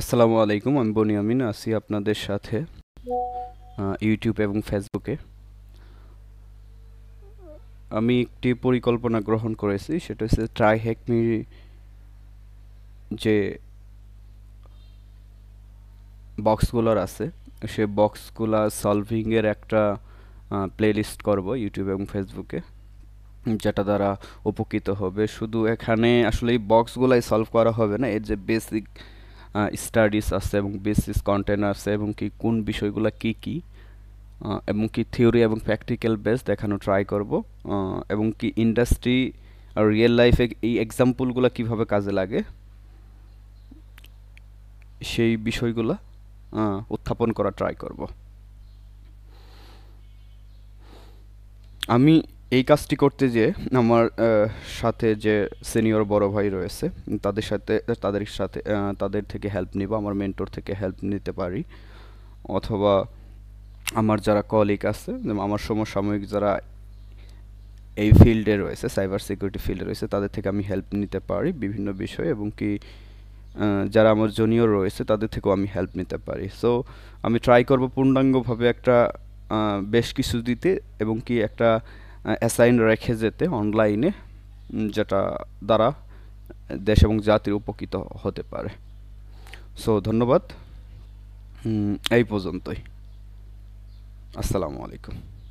আসসালামু আলাইকুম আমি আমিন আসি আপনাদের সাথে ইউটিউব এবং ফেসবুকে আমি একটি পরিকল্পনা গ্রহণ করেছি সেটা হচ্ছে ট্রাই হ্যাকমি যে বক্সগুলোর আছে সে বক্সগুলা সলভিংয়ের একটা প্লেলিস্ট করব ইউটিউব এবং ফেসবুকে যেটা দ্বারা উপকৃত হবে শুধু এখানে আসলে এই বক্সগুলাই সলভ করা হবে না এর যে বেসিক স্টাডিজ আছে এবং বেসিস কন্টেন্ট আছে এবং কি কোন বিষয়গুলো কি কি এবং কি থিওরি এবং প্র্যাকটিক্যাল বেস দেখানো ট্রাই করব এবং কি ইন্ডাস্ট্রি আর রিয়েল লাইফে এই এক্সাম্পলগুলো কিভাবে কাজে লাগে সেই বিষয়গুলো উত্থাপন করা ট্রাই করব আমি এই কাজটি করতে যেয়ে আমার সাথে যে সিনিয়র বড় ভাই রয়েছে তাদের সাথে তাদের সাথে তাদের থেকে হেল্প নিব আমার মেন্টর থেকে হেল্প নিতে পারি অথবা আমার যারা কলিগ আছে আমার সমসাময়িক যারা এই ফিল্ডে রয়েছে সাইবার সিকিউরিটি ফিল্ডে রয়েছে তাদের থেকে আমি হেল্প নিতে পারি বিভিন্ন বিষয়ে এবং কি যারা আমার জুনিয়র রয়েছে তাদের থেকেও আমি হেল্প নিতে পারি সো আমি ট্রাই করব পূর্ণাঙ্গভাবে একটা বেশ কিছু দিতে এবং কি একটা অ্যাসাইন রেখে যেতে অনলাইনে যেটা দ্বারা দেশ এবং জাতির উপকৃত হতে পারে সো ধন্যবাদ এই পর্যন্তই আসসালামু আলাইকুম